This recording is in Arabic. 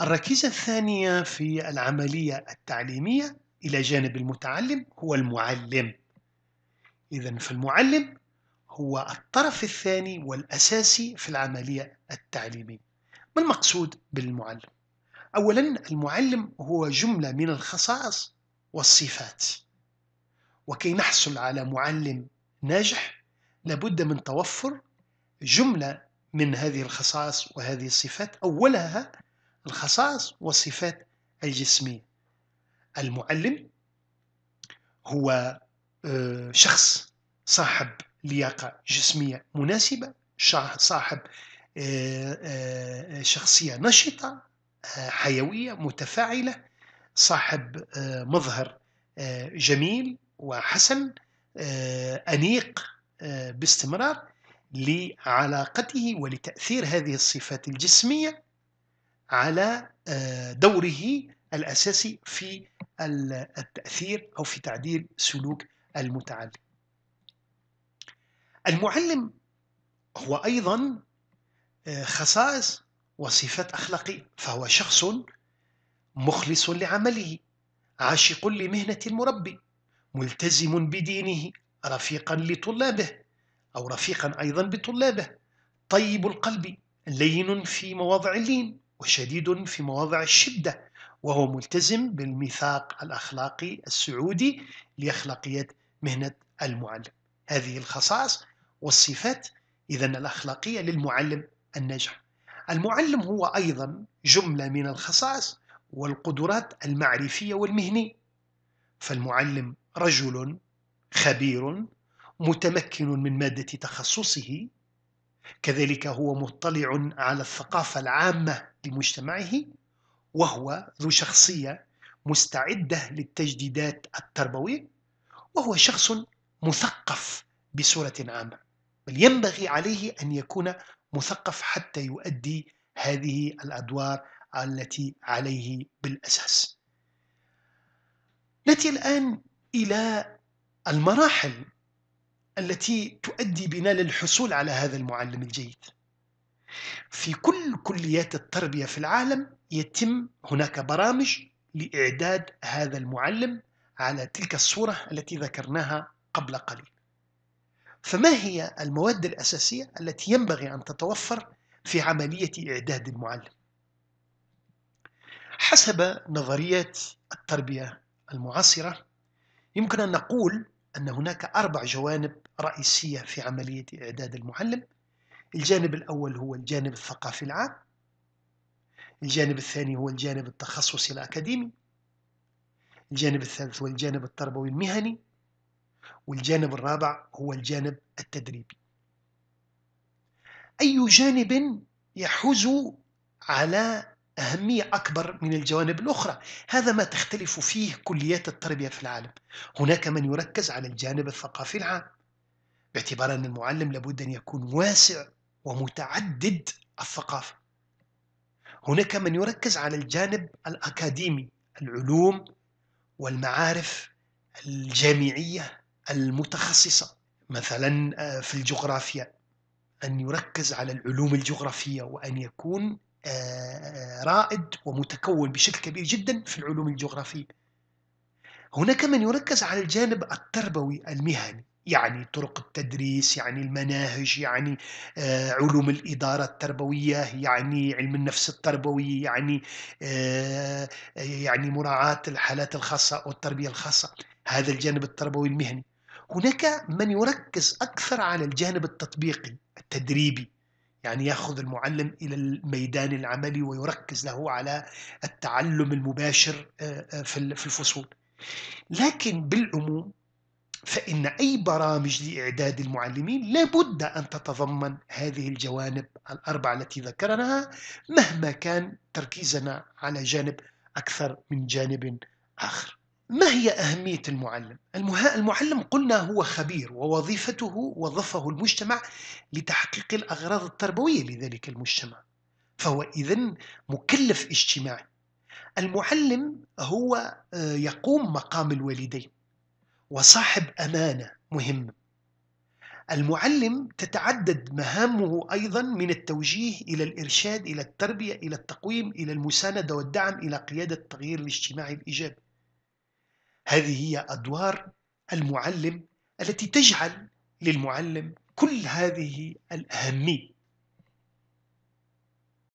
الركيزة الثانية في العملية التعليمية إلى جانب المتعلم هو المعلم إذا فالمعلم هو الطرف الثاني والأساسي في العملية التعليمية ما المقصود بالمعلم؟ أولا المعلم هو جملة من الخصائص والصفات وكي نحصل على معلم ناجح لابد من توفر جملة من هذه الخصائص وهذه الصفات أولها الخصائص والصفات الجسمية المعلم هو آه، شخص صاحب لياقة جسمية مناسبة صاحب آه، آه، شخصية نشطة حيوية متفاعلة صاحب مظهر جميل وحسن أنيق باستمرار لعلاقته ولتأثير هذه الصفات الجسمية على آه، دوره الأساسي في التأثير أو في تعديل سلوك المتعلم المعلم هو أيضا آه، خصائص وصفات أخلاقية فهو شخص مخلص لعمله عاشق لمهنة المربي ملتزم بدينه رفيقا لطلابه أو رفيقا أيضا بطلابه طيب القلب لين في مواضع اللين وشديد في مواضع الشدة وهو ملتزم بالميثاق الأخلاقي السعودي لأخلاقية مهنة المعلم هذه الخصائص والصفات إذا الأخلاقية للمعلم الناجح المعلم هو أيضا جملة من الخصائص والقدرات المعرفية والمهنية فالمعلم رجل خبير متمكن من مادة تخصصه كذلك هو مطلع على الثقافة العامة لمجتمعه وهو ذو شخصية مستعدة للتجديدات التربوية وهو شخص مثقف بصورة عامة بل ينبغي عليه أن يكون مثقف حتى يؤدي هذه الأدوار التي عليه بالأساس نأتي الآن إلى المراحل التي تؤدي بنا للحصول على هذا المعلم الجيد في كل كليات التربية في العالم يتم هناك برامج لإعداد هذا المعلم على تلك الصورة التي ذكرناها قبل قليل فما هي المواد الأساسية التي ينبغي أن تتوفر في عملية إعداد المعلم؟ حسب نظرية التربية المعاصرة يمكن أن نقول أن هناك أربع جوانب رئيسية في عملية إعداد المعلم حسب نظريات التربيه المعاصره يمكن ان نقول ان هناك اربع جوانب رييسيه في عمليه اعداد المعلم الجانب الأول هو الجانب الثقافي العام الجانب الثاني هو الجانب التخصصي الأكاديمي الجانب الثالث هو الجانب التربوي المهني والجانب الرابع هو الجانب التدريبي أي جانب يحوز على أهمية أكبر من الجوانب الأخرى هذا ما تختلف فيه كليات التربية في العالم هناك من يركز على الجانب الثقافي العام باعتبار أن المعلم لابد أن يكون واسع ومتعدد الثقافة هناك من يركز على الجانب الأكاديمي العلوم والمعارف الجامعية المتخصصة مثلا آه، في الجغرافيا أن يركز على العلوم الجغرافية وأن يكون آه، آه، رائد ومتكون بشكل كبير جدا في العلوم الجغرافية هناك من يركز على الجانب التربوي المهني يعني طرق التدريس يعني المناهج يعني آه، علوم الإدارة التربوية يعني علم النفس التربوي يعني آه، آه، يعني مراعاة الحالات الخاصة أو التربية الخاصة هذا الجانب التربوي المهني هناك من يركز أكثر على الجانب التطبيقي التدريبي يعني ياخذ المعلم الى الميدان العملي ويركز له على التعلم المباشر في الفصول لكن بالعموم فإن أي برامج لإعداد المعلمين لابد أن تتضمن هذه الجوانب الأربعة التي ذكرناها مهما كان تركيزنا على جانب أكثر من جانب آخر ما هي أهمية المعلم؟ المعلم قلنا هو خبير ووظيفته وظفه المجتمع لتحقيق الأغراض التربوية لذلك المجتمع فهو إذا مكلف اجتماعي المعلم هو آه، يقوم مقام الوالدين وصاحب أمانة مهمة المعلم تتعدد مهامه أيضا من التوجيه إلى الإرشاد إلى التربية إلى التقويم إلى المساندة والدعم إلى قيادة التغيير الاجتماعي الإيجابي هذه هي أدوار المعلم التي تجعل للمعلم كل هذه الأهمية